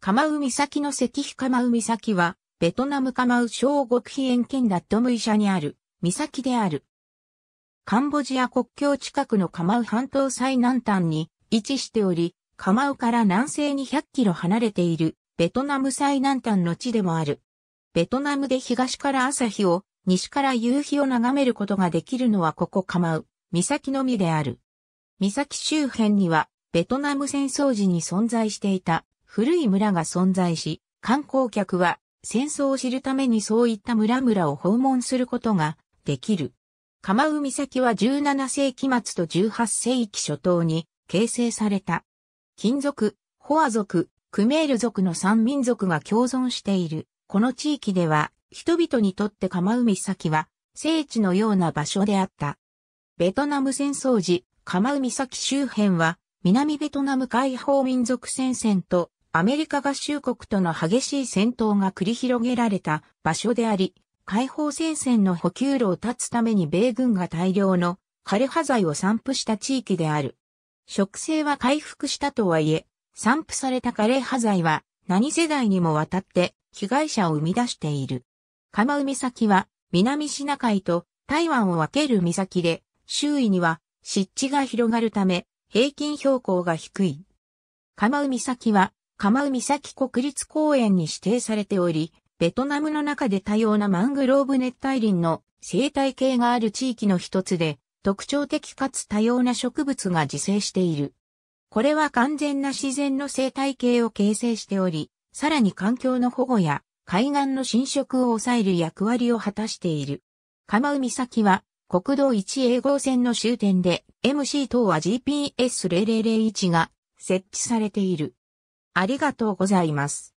カマウ岬の石碑カマウ岬は、ベトナムカマウ小極秘遠県ダットムイシにある、岬である。カンボジア国境近くのカマウ半島最南端に位置しており、カマウから南西に100キロ離れている、ベトナム最南端の地でもある。ベトナムで東から朝日を、西から夕日を眺めることができるのはここカマウ、岬のみである。岬周辺には、ベトナム戦争時に存在していた古い村が存在し、観光客は戦争を知るためにそういった村々を訪問することができる。釜生岬は17世紀末と18世紀初頭に形成された。金属、ホア族、クメール族の3民族が共存している。この地域では人々にとって釜生岬は聖地のような場所であった。ベトナム戦争時、釜生岬周辺は南ベトナム解放民族戦線とアメリカ合衆国との激しい戦闘が繰り広げられた場所であり、解放戦線の補給路を断つために米軍が大量の枯葉剤を散布した地域である。植生は回復したとはいえ、散布された枯葉剤は何世代にもわたって被害者を生み出している。釜海岬は南シナ海と台湾を分ける岬で、周囲には湿地が広がるため平均標高が低い。釜海岬は釜海岬国立公園に指定されており、ベトナムの中で多様なマングローブ熱帯林の生態系がある地域の一つで、特徴的かつ多様な植物が自生している。これは完全な自然の生態系を形成しており、さらに環境の保護や海岸の侵食を抑える役割を果たしている。釜海岬は国道1 a 号線の終点で MC 等は GPS0001 が設置されている。ありがとうございます。